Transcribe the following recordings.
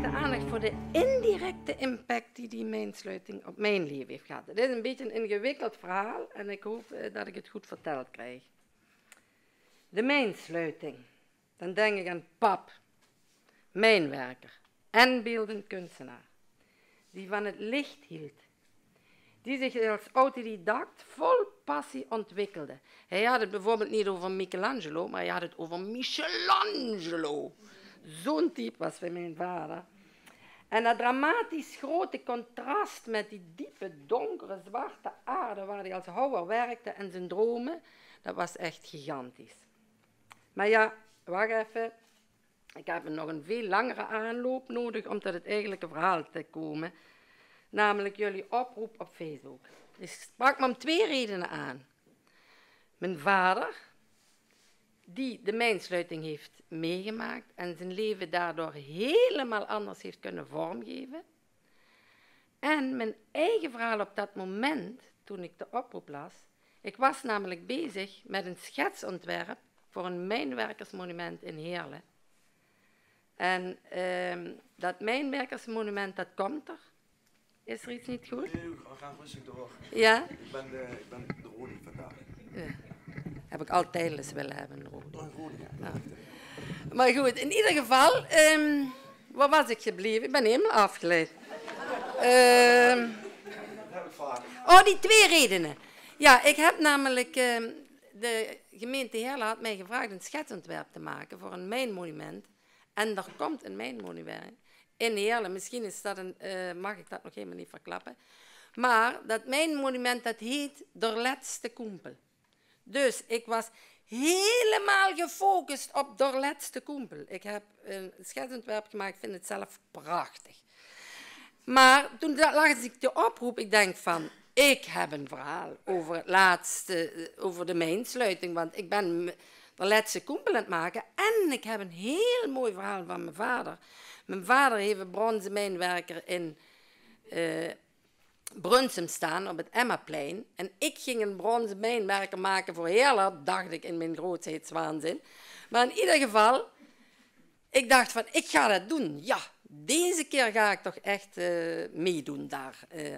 de aandacht voor de indirecte impact die die mijnsluiting op mijn leven heeft gehad. Het is een beetje een ingewikkeld verhaal en ik hoop eh, dat ik het goed verteld krijg. De mijnsluiting. Dan denk ik aan pap, mijnwerker en beeldend kunstenaar, die van het licht hield. Die zich als autodidact vol passie ontwikkelde. Hij had het bijvoorbeeld niet over Michelangelo, maar hij had het over Michelangelo. Zo'n type was van mijn vader. En dat dramatisch grote contrast met die diepe, donkere, zwarte aarde waar hij als houwer werkte en zijn dromen, dat was echt gigantisch. Maar ja, wacht even. Ik heb nog een veel langere aanloop nodig om tot het eigenlijke verhaal te komen. Namelijk jullie oproep op Facebook. Dus ik sprak me om twee redenen aan. Mijn vader, die de mijnsluiting heeft meegemaakt en zijn leven daardoor helemaal anders heeft kunnen vormgeven. En mijn eigen verhaal op dat moment, toen ik de oproep las, ik was namelijk bezig met een schetsontwerp voor een mijnwerkersmonument in Heerlen. En ehm, dat mijnwerkersmonument, dat komt er. Is er iets niet goed? Nee, we gaan rustig door. Ja? Ik ben de, ik de vandaag. Ja heb ik altijd eens willen hebben. Maar goed, in ieder geval, um, waar was ik gebleven? Ik ben helemaal afgeleid. Ehm, oh, die twee redenen. Ja, ik heb namelijk... Ehm, de gemeente Heerlen had mij gevraagd een schetsontwerp te maken voor een mijnmonument. En er komt een mijnmonument in Heerlen. Misschien is dat eh, mag ik dat nog helemaal niet verklappen. Maar dat mijnmonument dat heet De Letste Koempel. Dus ik was helemaal gefocust op laatste Koempel. Ik heb een schetsontwerp gemaakt, ik vind het zelf prachtig. Maar toen lag ik de oproep, ik denk van, ik heb een verhaal over, het laatste, eh, over de mijnsluiting, want ik ben de Koempel aan het maken en ik heb een heel mooi verhaal van mijn vader. Mijn vader heeft een bronzen mijnwerker in uh, Brunsum staan op het Emmaplein. En ik ging een bronzen mijnwerker maken voor Heerland, dacht ik in mijn grootheidswaanzin. Maar in ieder geval, ik dacht van, ik ga dat doen. Ja, deze keer ga ik toch echt eh, meedoen daar. Eh.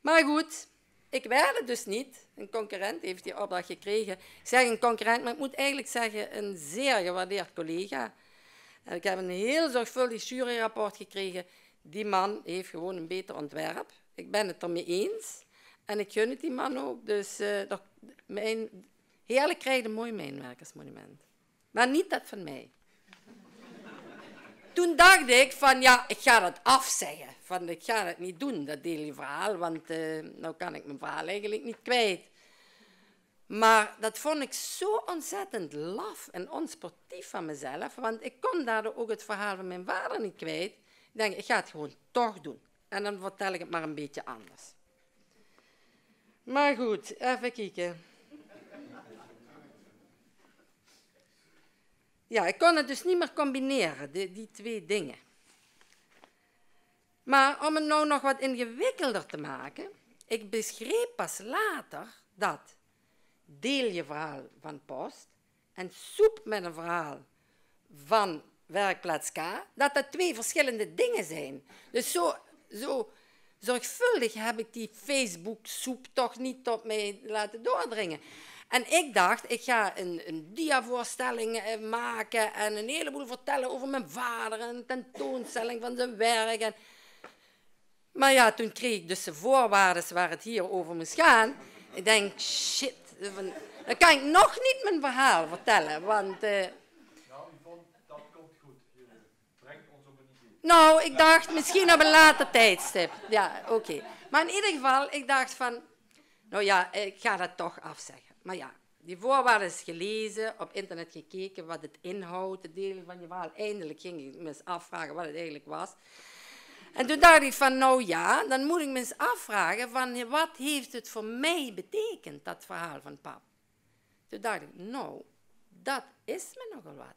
Maar goed, ik werd het dus niet. Een concurrent heeft die opdracht gekregen. Ik zeg een concurrent, maar ik moet eigenlijk zeggen een zeer gewaardeerd collega. En ik heb een heel zorgvuldig juryrapport gekregen. Die man heeft gewoon een beter ontwerp. Ik ben het ermee eens. En ik gun het die man ook. Dus uh, mijn, Heerlijk een mooi mijnwerkersmonument. Maar niet dat van mij. Toen dacht ik van, ja, ik ga dat afzeggen. Van, ik ga dat niet doen, dat deel je verhaal. Want uh, nou kan ik mijn verhaal eigenlijk niet kwijt. Maar dat vond ik zo ontzettend laf en onsportief van mezelf. Want ik kon daardoor ook het verhaal van mijn vader niet kwijt. Ik denk, ik ga het gewoon toch doen. En dan vertel ik het maar een beetje anders. Maar goed, even kijken. Ja, ik kon het dus niet meer combineren, die, die twee dingen. Maar om het nou nog wat ingewikkelder te maken, ik beschreef pas later dat deel je verhaal van post en soep met een verhaal van werkplaats K, dat dat twee verschillende dingen zijn. Dus zo zo zorgvuldig heb ik die Facebook-soep toch niet tot mij laten doordringen. En ik dacht, ik ga een, een diavoorstelling eh, maken en een heleboel vertellen over mijn vader en een tentoonstelling van zijn werk. Maar ja, toen kreeg ik dus de voorwaarden waar het hier over moest gaan. Ik denk, shit, dan kan ik nog niet mijn verhaal vertellen, want... Eh, Nou, ik dacht misschien op een later tijdstip. Ja, oké. Maar in ieder geval, ik dacht van, nou ja, ik ga dat toch afzeggen. Maar ja, die voorwaarden is gelezen, op internet gekeken wat het inhoudt, de delen van je verhaal. Eindelijk ging ik me eens afvragen wat het eigenlijk was. En toen dacht ik van, nou ja, dan moet ik me eens afvragen van wat heeft het voor mij betekend, dat verhaal van pap. Toen dacht ik, nou, dat is me nogal wat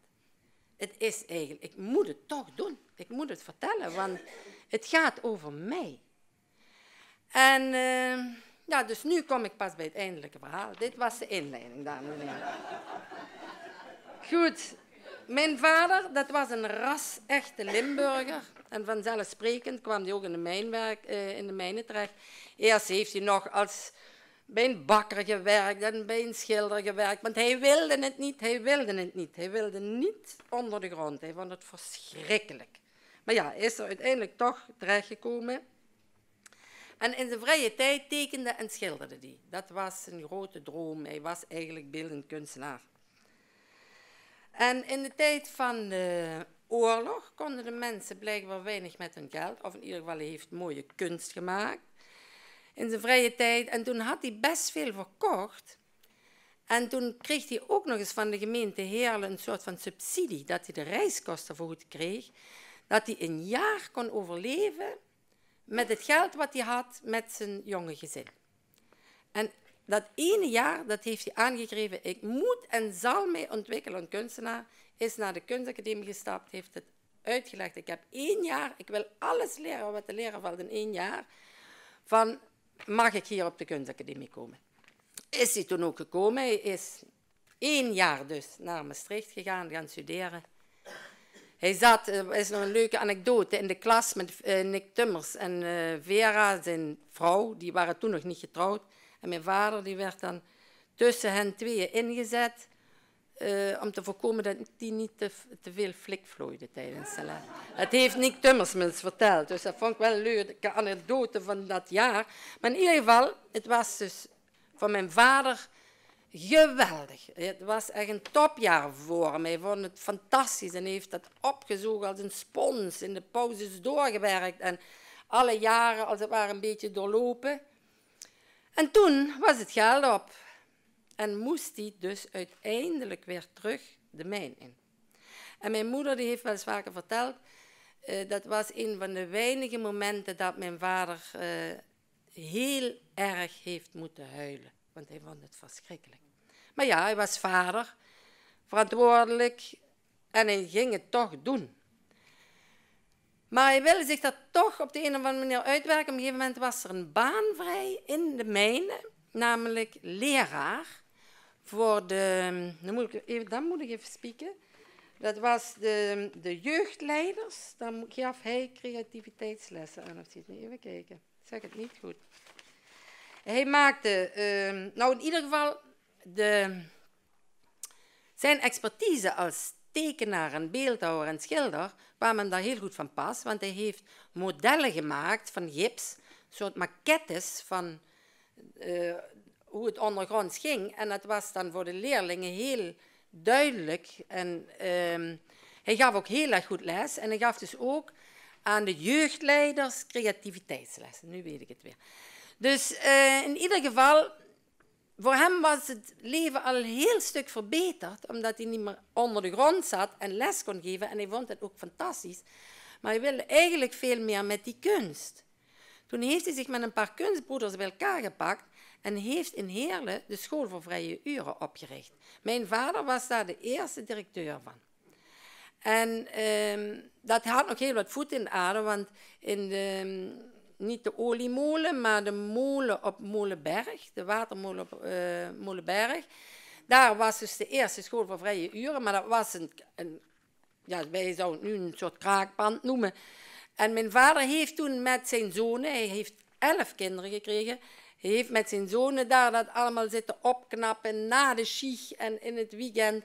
het is eigenlijk, ik moet het toch doen. Ik moet het vertellen, want het gaat over mij. En ehm, ja, dus nu kom ik pas bij het eindelijke verhaal. Dit was de inleiding, dames en heren. Goed, mijn vader, dat was een ras echte Limburger. En vanzelfsprekend kwam hij ook in de mijnwerk, eh, in de mijnen terecht. Eerst heeft hij nog als bij een bakker gewerkt en bij een schilder gewerkt. Want hij wilde het niet, hij wilde het niet. Hij wilde niet onder de grond. Hij vond het verschrikkelijk. Maar ja, hij is er uiteindelijk toch terechtgekomen. En in zijn vrije tijd tekende en schilderde hij. Dat was zijn grote droom. Hij was eigenlijk beeldend kunstenaar. En in de tijd van de oorlog konden de mensen blijkbaar weinig met hun geld. Of in ieder geval heeft mooie kunst gemaakt in zijn vrije tijd. En toen had hij best veel verkocht. En toen kreeg hij ook nog eens van de gemeente Heerlen een soort van subsidie, dat hij de reiskosten goed kreeg. Dat hij een jaar kon overleven met het geld wat hij had met zijn jonge gezin. En dat ene jaar, dat heeft hij aangegeven: ik moet en zal mij ontwikkelen, als kunstenaar, is naar de kunstacademie gestapt, heeft het uitgelegd. Ik heb één jaar, ik wil alles leren wat te leren valt in één jaar. Van mag ik hier op de kunstacademie komen? Is hij toen ook gekomen. Hij is één jaar dus naar Maastricht gegaan, gaan studeren. Hij zat, er is nog een leuke anekdote, in de klas met eh, Nick Tummers en eh, Vera, zijn vrouw, die waren toen nog niet getrouwd. En mijn vader die werd dan tussen hen tweeën ingezet. Eh, om te voorkomen dat die niet te, te veel flikvloeide tijdens de les. Het heeft Nick Timmersmans verteld, dus dat vond ik wel een leuke anekdote van dat jaar. Maar in ieder geval, het was dus van mijn vader geweldig. Het was echt een topjaar voor mij, Hij vond het fantastisch en heeft dat opgezogen als een spons. In de pauzes doorgewerkt en alle jaren als het ware een beetje doorlopen. En toen was het geld op. En moest die dus uiteindelijk weer terug de mijn in. En mijn moeder die heeft wel eens vaker verteld, eh, dat was een van de weinige momenten dat mijn vader eh, heel erg heeft moeten huilen. Want hij vond het verschrikkelijk. Maar ja, hij was vader, verantwoordelijk en hij ging het toch doen. Maar hij wilde zich dat toch op de een of andere manier uitwerken. Op een gegeven moment was er een baan vrij in de mijnen, namelijk leraar voor de... Dan moet ik even, dan moet ik even spieken. Dat was de, de jeugdleiders. Dan gaf hij creativiteitslessen aan. Of zit even kijken. Ik zeg het niet goed. Hij maakte, ehm, nou in ieder geval, de, zijn expertise als tekenaar en beeldhouwer en schilder kwam men daar heel goed van pas, want hij heeft modellen gemaakt van gips, soort maquettes van eh, hoe het ondergronds ging. En dat was dan voor de leerlingen heel duidelijk. En ehm, hij gaf ook heel erg goed les. En hij gaf dus ook aan de jeugdleiders creativiteitslessen. Nu weet ik het weer. Dus eh, in ieder geval, voor hem was het leven al een heel stuk verbeterd, omdat hij niet meer onder de grond zat en les kon geven. En hij vond het ook fantastisch. Maar hij wilde eigenlijk veel meer met die kunst. Toen heeft hij zich met een paar kunstbroeders bij elkaar gepakt en heeft in Heerlen de school voor vrije uren opgericht. Mijn vader was daar de eerste directeur van. En ehm, dat had nog heel wat voet in de aarde, want in de, niet de oliemolen, maar de molen op Molenberg, de watermolen op eh, Molenberg, daar was dus de eerste school voor vrije uren, maar dat was een, ja, wij zouden het nu een soort kraakpand noemen. En mijn vader heeft toen met zijn zonen, hij heeft elf kinderen gekregen, hij heeft met zijn zonen daar dat allemaal zitten opknappen na de chic en in het weekend.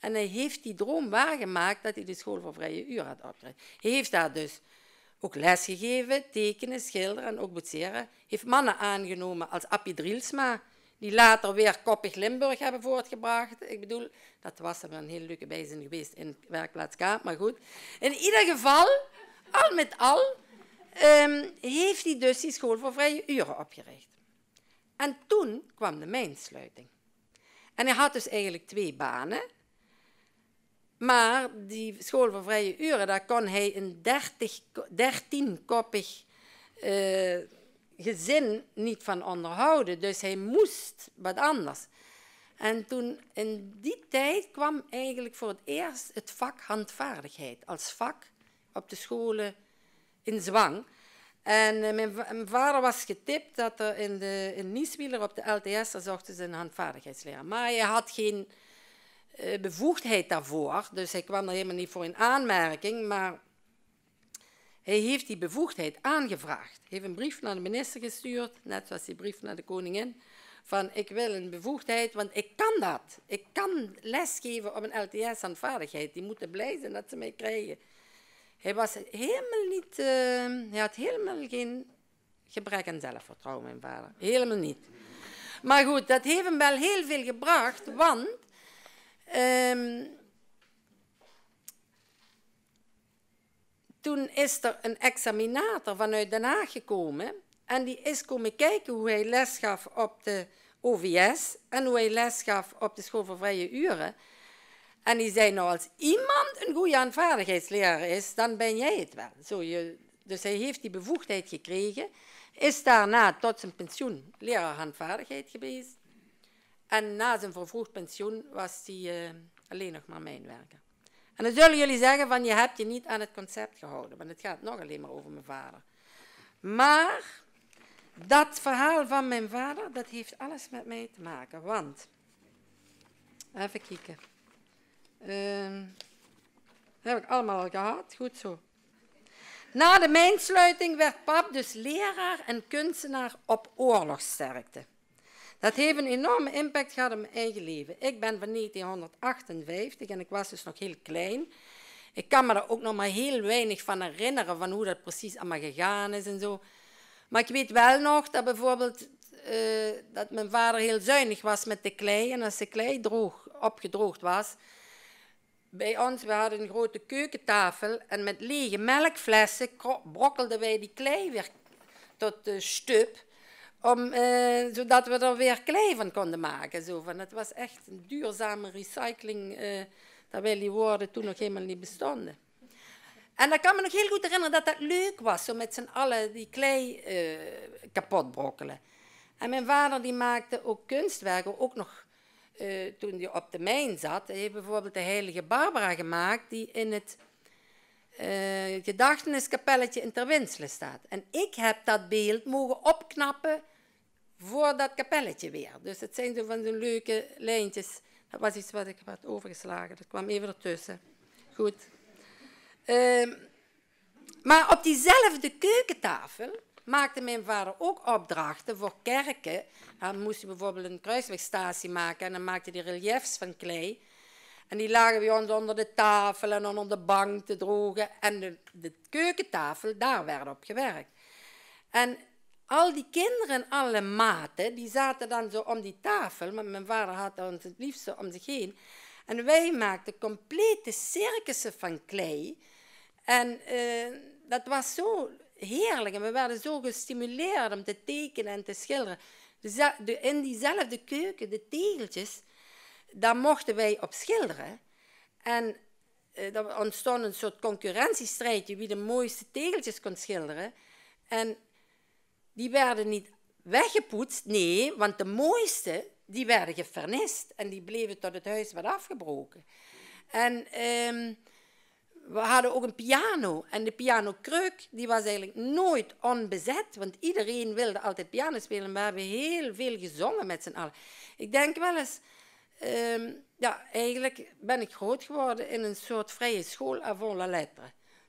En hij heeft die droom waargemaakt dat hij de school voor vrije uur had opgericht. Hij heeft daar dus ook lesgegeven, tekenen, schilderen en ook boetseren. Heeft mannen aangenomen als Appie Drielsma, die later weer Koppig Limburg hebben voortgebracht. Ik bedoel, dat was hem een hele leuke bijzin geweest in werkplaats K, maar goed. In ieder geval, al met al, ehm, heeft hij dus die school voor vrije uren opgericht. En toen kwam de mijnsluiting. En hij had dus eigenlijk twee banen. Maar die school voor vrije uren, daar kon hij een dertienkoppig uh, gezin niet van onderhouden. Dus hij moest wat anders. En toen in die tijd kwam eigenlijk voor het eerst het vak handvaardigheid als vak op de scholen in zwang. En eh, mijn, vader was getipt dat er eh, in, de, in Nieswieler op de LTS, daar zochten ze een handvaardigheidsleer. Maar hij had geen eh, bevoegdheid daarvoor, dus hij kwam er helemaal niet voor in aanmerking. Maar hij heeft die bevoegdheid aangevraagd. Hij heeft een brief naar de minister gestuurd, net zoals die brief naar de koningin, van ik wil een bevoegdheid, want ik kan dat. Ik kan lesgeven op een LTS handvaardigheid Die moeten blij zijn dat ze mij krijgen. Hij was helemaal niet, ehm, hij had helemaal geen gebrek aan zelfvertrouwen, mijn vader. Helemaal niet. Maar goed, dat heeft hem wel heel veel gebracht, want ehm, toen is er een examinator vanuit Den Haag gekomen en die is komen kijken hoe hij les gaf op de OVS en hoe hij les gaf op de school voor vrije uren. En die zei nou, als iemand een goede aanvaardigheidsleraar is, dan ben jij het wel. Zo, je, dus hij heeft die bevoegdheid gekregen, is daarna tot zijn pensioen leraar aanvaardigheid geweest. En na zijn vervroegd pensioen was hij eh, alleen nog maar mijnwerker. En dan zullen jullie zeggen van je hebt je niet aan het concept gehouden, want het gaat nog alleen maar over mijn vader. Maar dat verhaal van mijn vader, dat heeft alles met mij te maken, want... Even kijken. Ehm, heb ik allemaal al gehad, goed zo. Na de mijnsluiting werd pap dus leraar en kunstenaar op oorlogssterkte. Dat heeft een enorme impact gehad op mijn eigen leven. Ik ben van 1958 en ik was dus nog heel klein. Ik kan me er ook nog maar heel weinig van herinneren, van hoe dat precies allemaal gegaan is en zo. Maar ik weet wel nog dat bijvoorbeeld eh, dat mijn vader heel zuinig was met de klei. En als de klei droog, opgedroogd was, bij ons, we hadden een grote keukentafel en met lege melkflessen brokkelden wij die klei weer tot uh, stup, om, eh, zodat we er weer klei van konden maken. Zo. Van, het was echt een duurzame recycling, uh, eh, terwijl die woorden toen nog helemaal niet bestonden. En dan kan me nog heel goed herinneren dat dat leuk was, zo met z'n allen die klei kapot brokkelen. En mijn vader die maakte ook kunstwerken, ook nog eh, toen je op de mijn zat, heeft bijvoorbeeld de heilige Barbara gemaakt, die in het uh, gedachteniskapelletje in Terwinselen staat. En ik heb dat beeld mogen opknappen voor dat kapelletje weer. Dus het zijn zo van zo'n leuke lijntjes. Dat was iets wat ik had overgeslagen, dat kwam even ertussen. Goed. Ehm, maar op diezelfde keukentafel maakte mijn vader ook opdrachten voor kerken. Dan moest hij bijvoorbeeld een kruiswegstatie maken en dan maakte hij reliefs van klei. En die lagen bij ons onder de tafel en onder de bank te drogen. En de, de keukentafel, daar werd op gewerkt. En al die kinderen in alle maten, die zaten dan zo om die tafel. Maar mijn vader had ons het liefste om zich heen. En wij maakten complete circussen van klei. En eh, dat was zo heerlijk. En we werden zo gestimuleerd om te tekenen en te schilderen. De, in diezelfde keuken, de tegeltjes, daar mochten wij op schilderen. En eh, er ontstond een soort concurrentiestrijdje wie de mooiste tegeltjes kon schilderen. En die werden niet weggepoetst, nee, want de mooiste, die werden gevernist. En die bleven tot het huis werd afgebroken. En... Ehm, we hadden ook een piano. En de pianokreuk die was eigenlijk nooit onbezet, want iedereen wilde altijd piano spelen. We hebben heel veel gezongen met z'n allen. Ik denk wel eens, ehm, ja, eigenlijk ben ik groot geworden in een soort vrije school avant la lettre.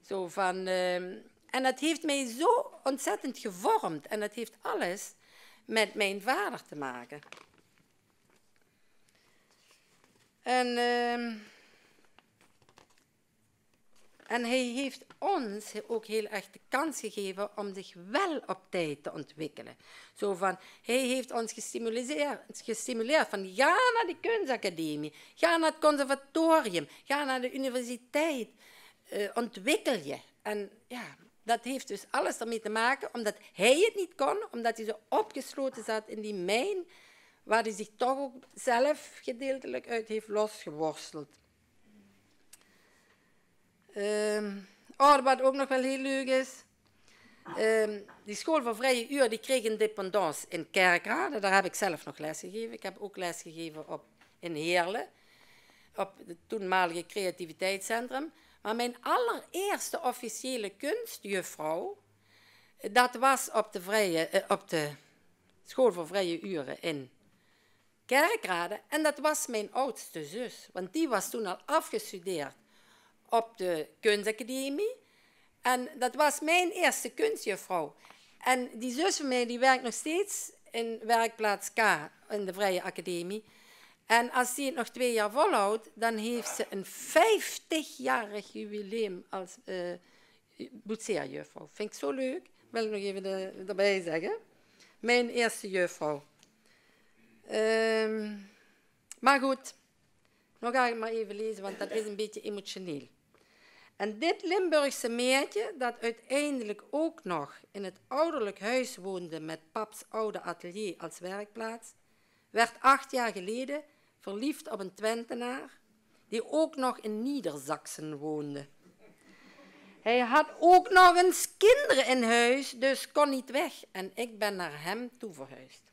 Zo van, ehm, en dat heeft mij zo ontzettend gevormd. En dat heeft alles met mijn vader te maken. En... Ehm, en hij heeft ons ook heel erg de kans gegeven om zich wel op tijd te ontwikkelen. Zo van, hij heeft ons gestimuleerd, gestimuleerd van ga naar de kunstacademie, ga naar het conservatorium, ga naar de universiteit, eh, ontwikkel je. En ja, dat heeft dus alles ermee te maken, omdat hij het niet kon, omdat hij zo opgesloten zat in die mijn, waar hij zich toch ook zelf gedeeltelijk uit heeft losgeworsteld. Um, ehm, oh, arbeid ook nog wel heel leuk is. Ehm, die school voor vrije uren die kreeg een dependance in Kerkrade. Daar heb ik zelf nog les gegeven. Ik heb ook les gegeven op, in Heerlen. Op het toenmalige creativiteitscentrum. Maar mijn allereerste officiële kunstjuffrouw... dat was op de, vrije, eh, op de school voor vrije uren in Kerkrade. En dat was mijn oudste zus. Want die was toen al afgestudeerd op de kunstacademie. En dat was mijn eerste kunstjuffrouw. En die zus van mij die werkt nog steeds in werkplaats K in de Vrije Academie. En als die nog twee jaar volhoudt, dan heeft ze een 50-jarig jubileum als uh, boetseerjuffrouw. Vind ik zo leuk. Wil ik nog even erbij zeggen. Mijn eerste juffrouw. Ehm, maar goed, nog ga ik maar even lezen, want dat is een beetje emotioneel. En dit Limburgse meertje, dat uiteindelijk ook nog in het ouderlijk huis woonde met paps oude atelier als werkplaats, werd acht jaar geleden verliefd op een Twentenaar die ook nog in Niedersachsen woonde. Hij had ook nog eens kinderen in huis, dus kon niet weg en ik ben naar hem toe verhuisd.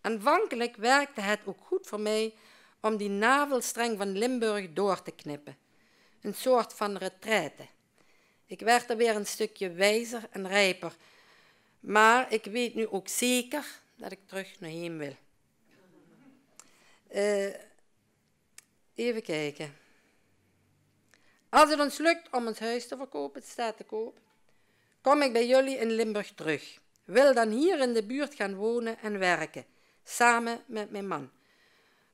Aanvankelijk werkte het ook goed voor mij om die navelstreng van Limburg door te knippen een soort van retraite. Ik werd er weer een stukje wijzer en rijper. Maar ik weet nu ook zeker dat ik terug naar heen wil. Eh, even kijken. Als het ons lukt om ons huis te verkopen, het staat te koop, kom ik bij jullie in Limburg terug. Wil dan hier in de buurt gaan wonen en werken, samen met mijn man.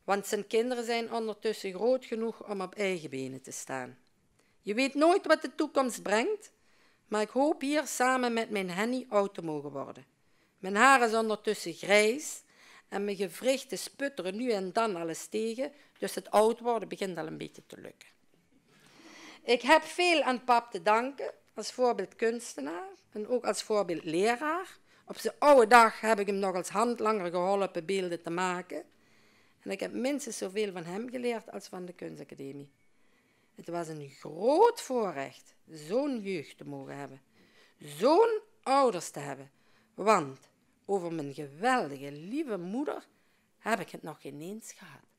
Want zijn kinderen zijn ondertussen groot genoeg om op eigen benen te staan. Je weet nooit wat de toekomst brengt, maar ik hoop hier samen met mijn Henny oud te mogen worden. Mijn haar is ondertussen grijs en mijn gewrichten sputteren nu en dan alles tegen, dus het oud worden begint al een beetje te lukken. Ik heb veel aan pap te danken, als voorbeeld kunstenaar en ook als voorbeeld leraar. Op zijn oude dag heb ik hem nog als handlanger geholpen beelden te maken. En ik heb minstens zoveel van hem geleerd als van de kunstacademie. Het was een groot voorrecht zo'n jeugd te mogen hebben, zo'n ouders te hebben. Want over mijn geweldige, lieve moeder heb ik het nog ineens gehad.